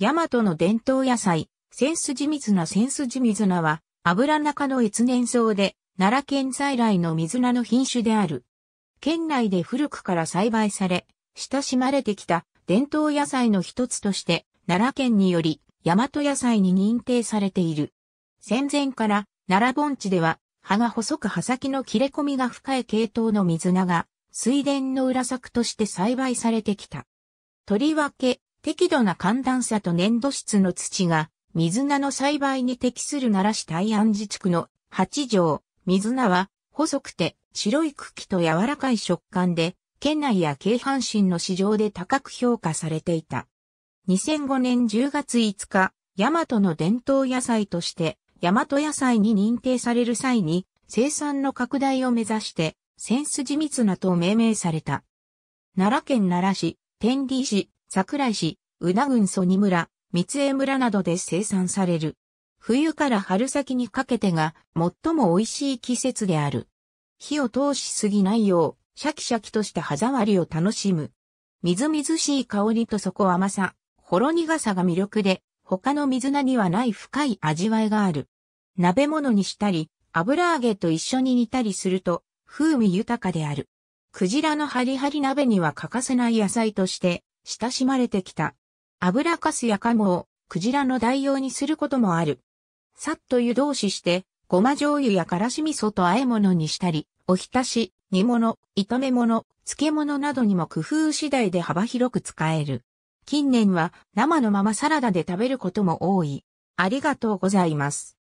大和の伝統野菜、センスミ水菜センスミ水菜は、油中の越年草で、奈良県在来の水菜の品種である。県内で古くから栽培され、親しまれてきた伝統野菜の一つとして、奈良県により、大和野菜に認定されている。戦前から、奈良盆地では、葉が細く葉先の切れ込みが深い系統の水菜が、水田の裏作として栽培されてきた。とりわけ、適度な寒暖差と粘土質の土が、水菜の栽培に適する奈良市大安寺地区の八条、水菜は、細くて白い茎と柔らかい食感で、県内や京阪神の市場で高く評価されていた。2005年10月5日、大和の伝統野菜として、大和野菜に認定される際に、生産の拡大を目指して、センス地密菜と命名された。奈良県奈良市、天理市、桜井市、宇奈郡曽二村、三江村などで生産される。冬から春先にかけてが最も美味しい季節である。火を通しすぎないよう、シャキシャキとした歯触りを楽しむ。みずみずしい香りと底甘さ、ほろ苦さが魅力で、他の水菜にはない深い味わいがある。鍋物にしたり、油揚げと一緒に煮たりすると、風味豊かである。クジラのハリハリ鍋には欠かせない野菜として、親しまれてきた。油かすやカモをクジラの代用にすることもある。さっと湯通しして、ごま醤油やからし味噌と和え物にしたり、お浸し、煮物、炒め物、漬物などにも工夫次第で幅広く使える。近年は生のままサラダで食べることも多い。ありがとうございます。